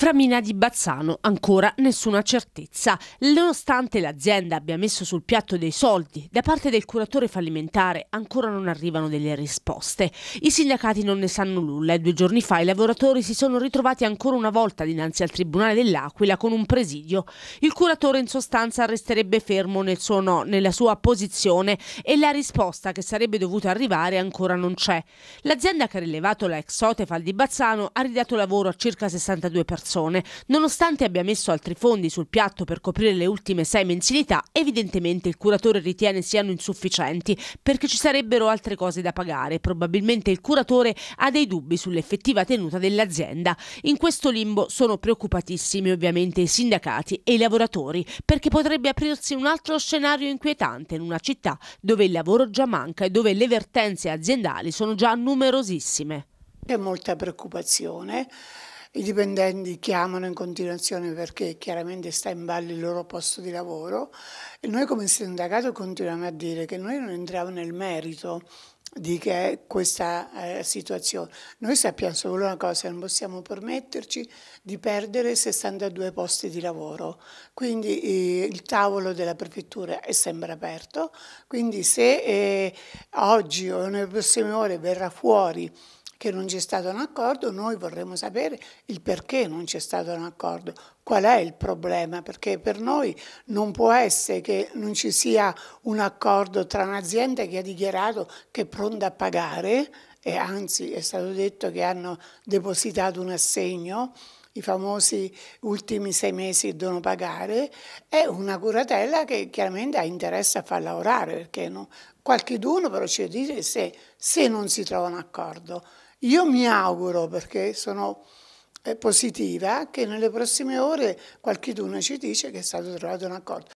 Fra Mina di Bazzano ancora nessuna certezza. Nonostante l'azienda abbia messo sul piatto dei soldi, da parte del curatore fallimentare ancora non arrivano delle risposte. I sindacati non ne sanno nulla e due giorni fa i lavoratori si sono ritrovati ancora una volta dinanzi al Tribunale dell'Aquila con un presidio. Il curatore in sostanza resterebbe fermo nel suo no, nella sua posizione e la risposta che sarebbe dovuta arrivare ancora non c'è. L'azienda che ha rilevato la ex Otefal di Bazzano ha ridato lavoro a circa 62 persone persone. Nonostante abbia messo altri fondi sul piatto per coprire le ultime sei mensilità, evidentemente il curatore ritiene siano insufficienti perché ci sarebbero altre cose da pagare. Probabilmente il curatore ha dei dubbi sull'effettiva tenuta dell'azienda. In questo limbo sono preoccupatissimi ovviamente i sindacati e i lavoratori perché potrebbe aprirsi un altro scenario inquietante in una città dove il lavoro già manca e dove le vertenze aziendali sono già numerosissime. C'è molta preoccupazione i dipendenti chiamano in continuazione perché chiaramente sta in ballo il loro posto di lavoro e noi come sindacato continuiamo a dire che noi non entriamo nel merito di che è questa eh, situazione. Noi sappiamo solo una cosa, non possiamo permetterci di perdere 62 posti di lavoro, quindi eh, il tavolo della prefettura è sempre aperto, quindi se eh, oggi o nelle prossime ore verrà fuori che non c'è stato un accordo, noi vorremmo sapere il perché non c'è stato un accordo, qual è il problema, perché per noi non può essere che non ci sia un accordo tra un'azienda che ha dichiarato che è pronta a pagare, e anzi è stato detto che hanno depositato un assegno, i famosi ultimi sei mesi devono pagare, e una curatella che chiaramente ha interesse a far lavorare, perché no? qualche però ci dice se, se non si trova un accordo. Io mi auguro, perché sono eh, positiva, che nelle prossime ore qualcuno ci dice che è stato trovato un accordo.